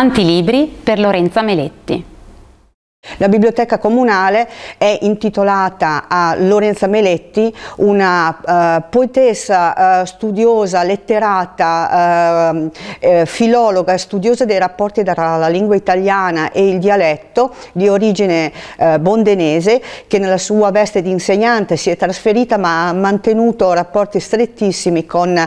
Tanti libri per Lorenza Meletti. La biblioteca comunale è intitolata a Lorenza Meletti, una uh, poetessa uh, studiosa, letterata, uh, filologa, studiosa dei rapporti tra la lingua italiana e il dialetto di origine bondenese che nella sua veste di insegnante si è trasferita ma ha mantenuto rapporti strettissimi con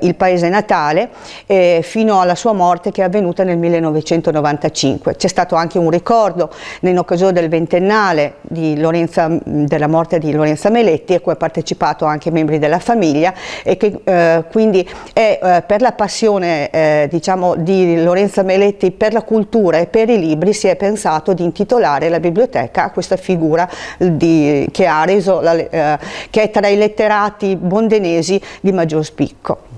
il paese natale eh, fino alla sua morte che è avvenuta nel 1995. C'è stato anche un ricordo nel in occasione del ventennale Lorenza, della morte di Lorenza Meletti a cui ha partecipato anche membri della famiglia e che eh, quindi è eh, per la passione eh, diciamo, di Lorenza Meletti per la cultura e per i libri si è pensato di intitolare la biblioteca a questa figura di, che, la, eh, che è tra i letterati bondenesi di maggior spicco.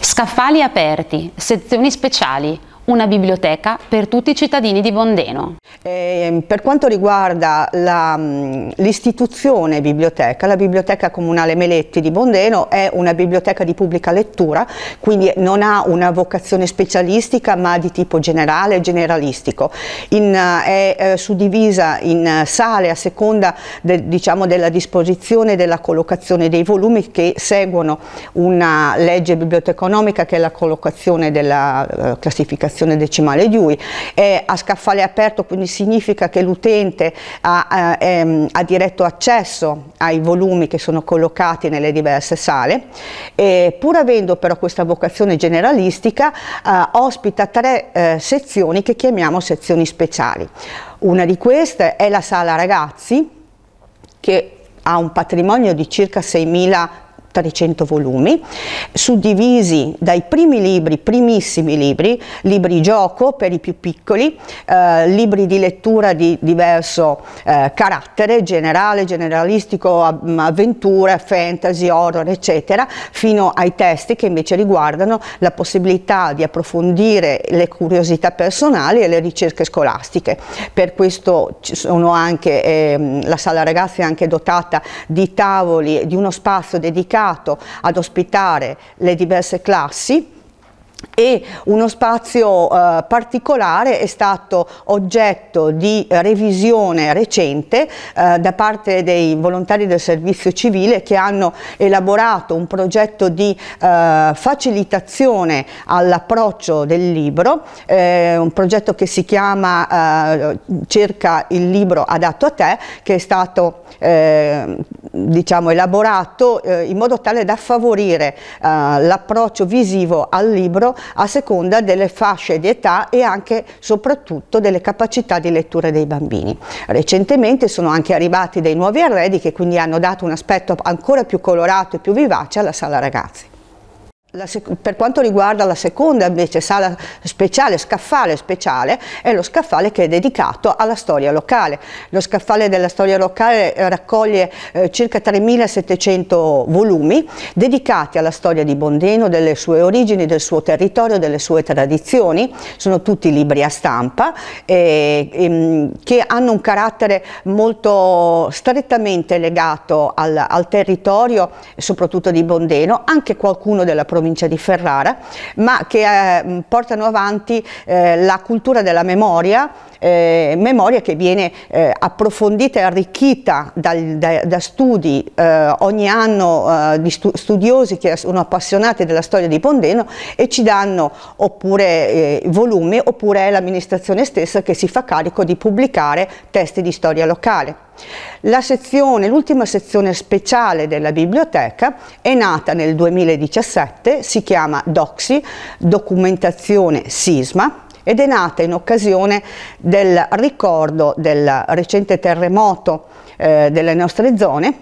Scaffali aperti, sezioni speciali, una biblioteca per tutti i cittadini di Bondeno. Eh, per quanto riguarda mm, l'istituzione biblioteca, la biblioteca comunale Meletti di Bondeno è una biblioteca di pubblica lettura, quindi non ha una vocazione specialistica ma di tipo generale, e generalistico. In, eh, è, è eh, suddivisa in eh, sale a seconda de, diciamo, della disposizione e della collocazione dei volumi che seguono una legge biblioteconomica che è la collocazione della eh, classificazione frazione decimale di UI, è a scaffale aperto quindi significa che l'utente ha, ha, eh, ehm, ha, diretto accesso ai volumi che sono collocati nelle diverse sale, e pur avendo però questa vocazione generalistica eh, ospita tre eh, sezioni che chiamiamo sezioni speciali. Una di queste è la sala ragazzi che ha un patrimonio di circa 6.000 300 volumi, suddivisi dai primi libri, primissimi libri, libri gioco per i più piccoli, eh, libri di lettura di diverso eh, carattere, generale, generalistico, avventure, fantasy, horror, eccetera, fino ai testi che invece riguardano la possibilità di approfondire le curiosità personali e le ricerche scolastiche. Per questo sono anche, eh, la sala ragazzi è anche dotata di tavoli, di uno spazio dedicato imparato ad ospitare le diverse classi e uno spazio eh, particolare è stato oggetto di revisione recente eh, da parte dei volontari del servizio civile che hanno elaborato un progetto di eh, facilitazione all'approccio del libro, eh, un progetto che si chiama eh, Cerca il libro adatto a te, che è stato eh, diciamo, elaborato in modo tale da favorire l'approccio visivo al libro a seconda delle fasce di età e anche soprattutto delle capacità di lettura dei bambini. Recentemente sono anche arrivati dei nuovi arredi che quindi hanno dato un aspetto ancora più colorato e più vivace alla sala ragazzi per quanto riguarda la seconda invece sala speciale, scaffale speciale, è lo scaffale che è dedicato alla storia locale. Lo scaffale della storia locale eh, raccoglie eh, circa 3.700 volumi dedicati alla storia di Bondeno, delle sue origini, del suo territorio, delle sue tradizioni. Sono tutti libri a stampa eh, ehm, che hanno un carattere molto strettamente legato al, al territorio, soprattutto di Bondeno, anche qualcuno della provincia provincia di Ferrara, ma che eh, portano avanti eh, la cultura della memoria eh, memoria che viene eh, approfondita e arricchita dal, da, da, studi eh, ogni anno eh, di stu studiosi che sono appassionati della storia di Pondeno e ci danno oppure eh, volumi oppure è l'amministrazione stessa che si fa carico di pubblicare testi di storia locale. La sezione, l'ultima sezione speciale della biblioteca è nata nel 2017, si chiama DOCSI, Documentazione Sisma, ed è nata in occasione del ricordo del recente terremoto eh, delle nostre zone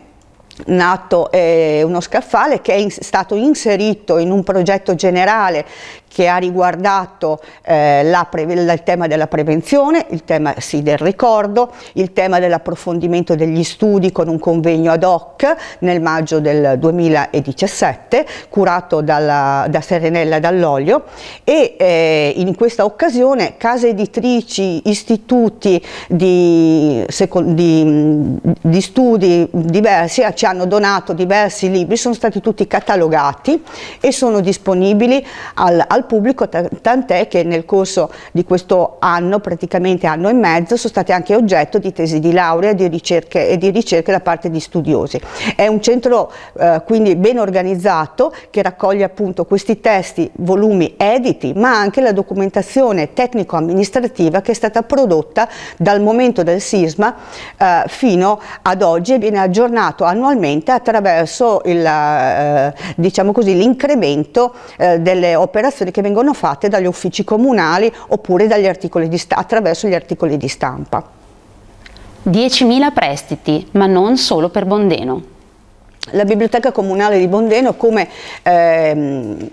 nato eh, uno scaffale che è in, stato inserito in un progetto generale che ha riguardato eh, il tema della prevenzione, il tema sì, del ricordo, il tema dell'approfondimento degli studi con un convegno ad hoc nel maggio del 2017 curato dalla, da Serenella Dall'Olio e eh, in questa occasione case editrici, istituti di, di, di studi diversi eh, ci hanno donato diversi libri, sono stati tutti catalogati e sono disponibili al, al al pubblico, tant'è che nel corso di questo anno, praticamente anno e mezzo, sono state anche oggetto di tesi di laurea di ricerche, e di ricerche da parte di studiosi. È un centro eh, quindi ben organizzato che raccoglie appunto questi testi, volumi editi, ma anche la documentazione tecnico-amministrativa che è stata prodotta dal momento del sisma eh, fino ad oggi e viene aggiornato annualmente attraverso eh, diciamo l'incremento diciamo eh, delle operazioni che vengono fatte dagli uffici comunali oppure di, attraverso gli articoli di stampa. 10.000 prestiti, ma non solo per Bondeno. La biblioteca comunale di Bondeno, come ehm,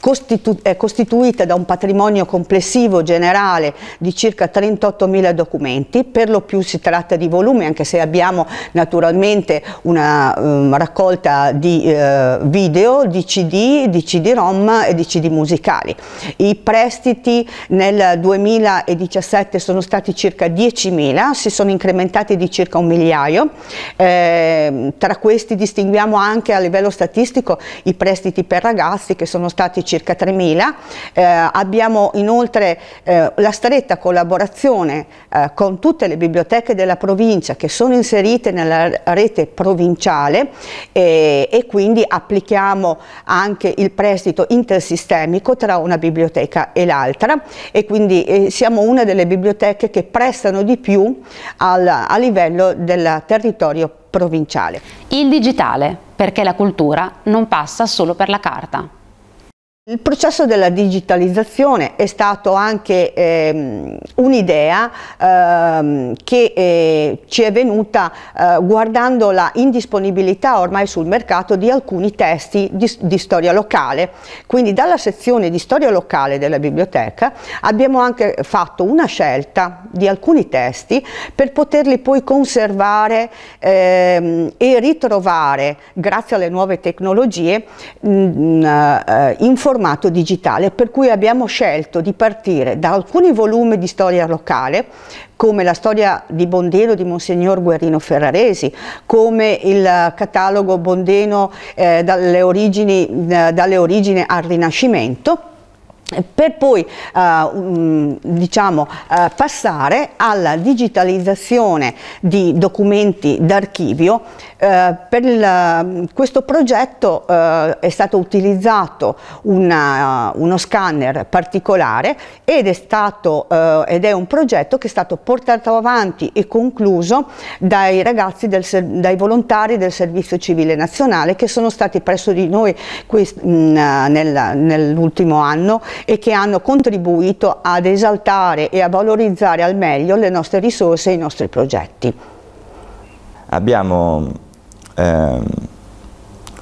costitu è eh, costituita da un patrimonio complessivo generale di circa 38.000 documenti, per lo più si tratta di volumi, anche se abbiamo naturalmente una um, raccolta di eh, video, di CD, di CD-ROM e di CD musicali. I prestiti nel 2017 sono stati circa 10.000, si sono incrementati di circa un migliaio, eh, tra questi distinguiamo anche a livello statistico i prestiti per ragazzi che sono stati circa 3.000. Eh, abbiamo inoltre eh, la stretta collaborazione eh, con tutte le biblioteche della provincia che sono inserite nella rete provinciale e quindi applichiamo anche il prestito intersistemico tra una biblioteca e l'altra e quindi eh, siamo una delle biblioteche che prestano di più al, a livello del territorio provinciale. Il digitale, perché la cultura non passa solo per la carta. Il processo della digitalizzazione è stato anche ehm, un'idea ehm, che eh, ci è venuta eh, guardando la indisponibilità ormai sul mercato di alcuni testi di, di, storia locale. Quindi dalla sezione di storia locale della biblioteca abbiamo anche fatto una scelta di alcuni testi per poterli poi conservare ehm, e ritrovare grazie alle nuove tecnologie mh, eh, mh, informazioni formato digitale, per cui abbiamo scelto di partire da alcuni volumi di storia locale, come la storia di Bondeno di Monsignor Guerrino Ferraresi, come il catalogo Bondeno eh, dalle, origini, eh, dalle origini al Rinascimento, per poi eh, mm, diciamo, eh, passare alla digitalizzazione di documenti d'archivio. Eh, questo progetto eh, è stato utilizzato una, uno scanner particolare ed è, stato, eh, ed è, un progetto che è stato portato avanti e concluso dai ragazzi, del, dai volontari del Servizio Civile Nazionale che sono stati presso di noi mm, nell'ultimo anno e che hanno contribuito ad esaltare e a valorizzare al meglio le nostre risorse e i nostri progetti. Abbiamo ehm,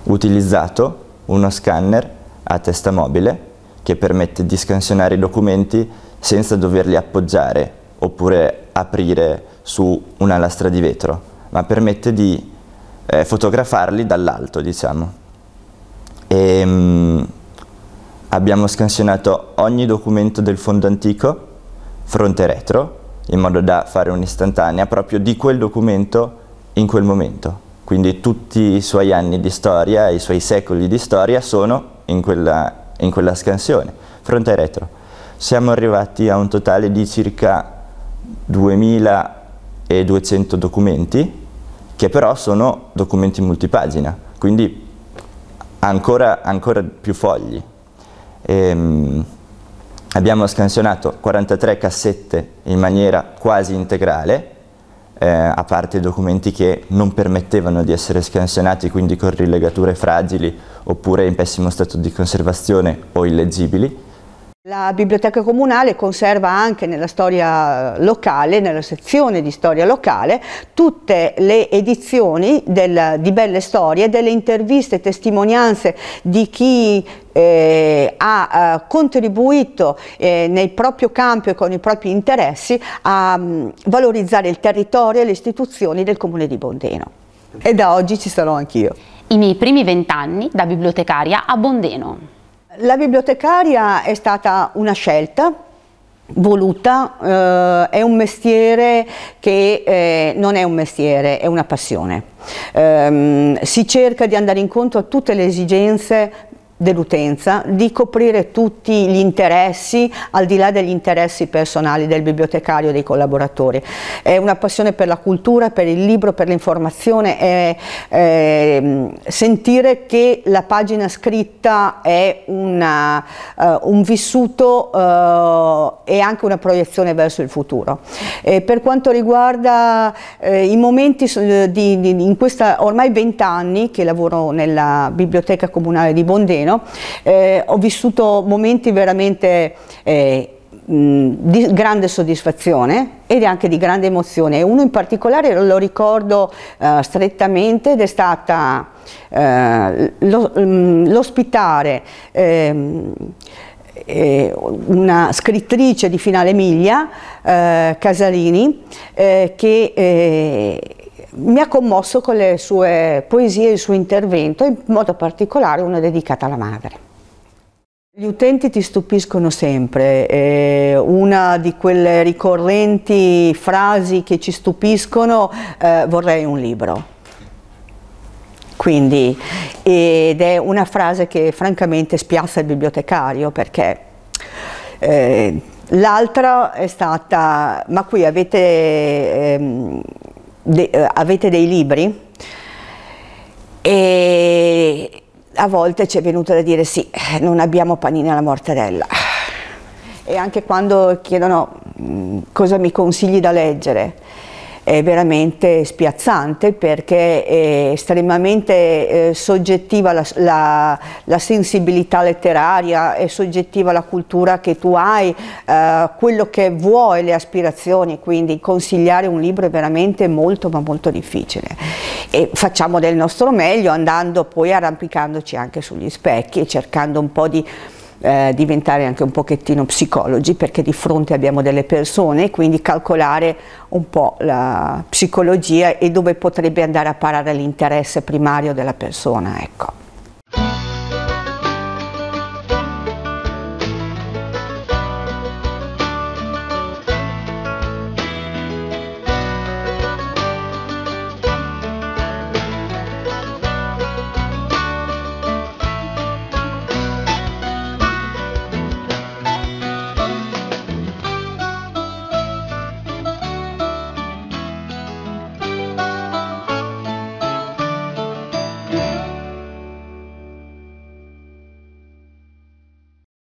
utilizzato uno scanner a testa mobile che permette di scansionare i documenti senza doverli appoggiare oppure aprire su una lastra di vetro, ma permette di eh, fotografarli dall'alto, diciamo. E, ehm, mh, abbiamo scansionato ogni documento del fondo antico, fronte e retro, in modo da fare un'istantanea proprio di quel documento in quel momento. Quindi tutti i suoi anni di storia, i suoi secoli di storia sono in quella, in quella scansione, fronte e retro. Siamo arrivati a un totale di circa 2200 documenti, che però sono documenti multipagina, quindi ancora, ancora più fogli. Ehm, abbiamo scansionato 43 cassette in maniera quasi integrale, eh, a parte documenti che non permettevano di essere scansionati, quindi con rilegature fragili oppure in pessimo stato di conservazione o illeggibili. La biblioteca comunale conserva anche nella storia locale, nella sezione di storia locale, tutte le edizioni del, di belle storie, delle interviste, e testimonianze di chi eh, ha eh, contribuito eh, nel proprio campo e con i propri interessi a mh, mm, valorizzare il territorio e le istituzioni del comune di Bondeno. E da oggi ci sarò anch'io. I miei primi vent'anni da bibliotecaria a Bondeno. La bibliotecaria è stata una scelta voluta, eh, è un mestiere che eh, non è un mestiere, è una passione. Um, si cerca di andare incontro a tutte le esigenze dell'utenza, di coprire tutti gli interessi, al di là degli interessi personali del bibliotecario e dei collaboratori. È una passione per la cultura, per il libro, per l'informazione, è, è, ehm, sentire che la pagina scritta è una, uh, un vissuto uh, e anche una proiezione verso il futuro. E per quanto riguarda uh, i momenti di, di, in questa ormai 20 anni che lavoro nella biblioteca comunale di Bondeno, no? eh, ho vissuto momenti veramente eh, di grande soddisfazione ed anche di grande emozione. Uno in particolare lo ricordo uh, strettamente ed è stata uh, l'ospitare um, una scrittrice di Finale Miglia, eh, Casalini, eh, che eh, mi ha commosso con le sue poesie e il suo intervento, in modo particolare una dedicata alla madre. Gli utenti ti stupiscono sempre, eh, una di quelle ricorrenti frasi che ci stupiscono, eh, vorrei un libro. Quindi, ed è una frase che francamente spiazza il bibliotecario perché eh, l'altra è stata, ma qui avete... Ehm, de, eh, avete dei libri e a volte ci è venuto da dire sì, non abbiamo panini alla mortadella. E anche quando chiedono mm, cosa mi consigli da leggere, è veramente spiazzante perché è estremamente eh, soggettiva la, la, la, sensibilità letteraria, è soggettiva la cultura che tu hai, eh, quello che vuoi, le aspirazioni, quindi consigliare un libro è veramente molto ma molto difficile. E facciamo del nostro meglio andando poi arrampicandoci anche sugli specchi e cercando un po' di eh, diventare anche un pochettino psicologi perché di fronte abbiamo delle persone e quindi calcolare un po' la psicologia e dove potrebbe andare a parare l'interesse primario della persona. Ecco.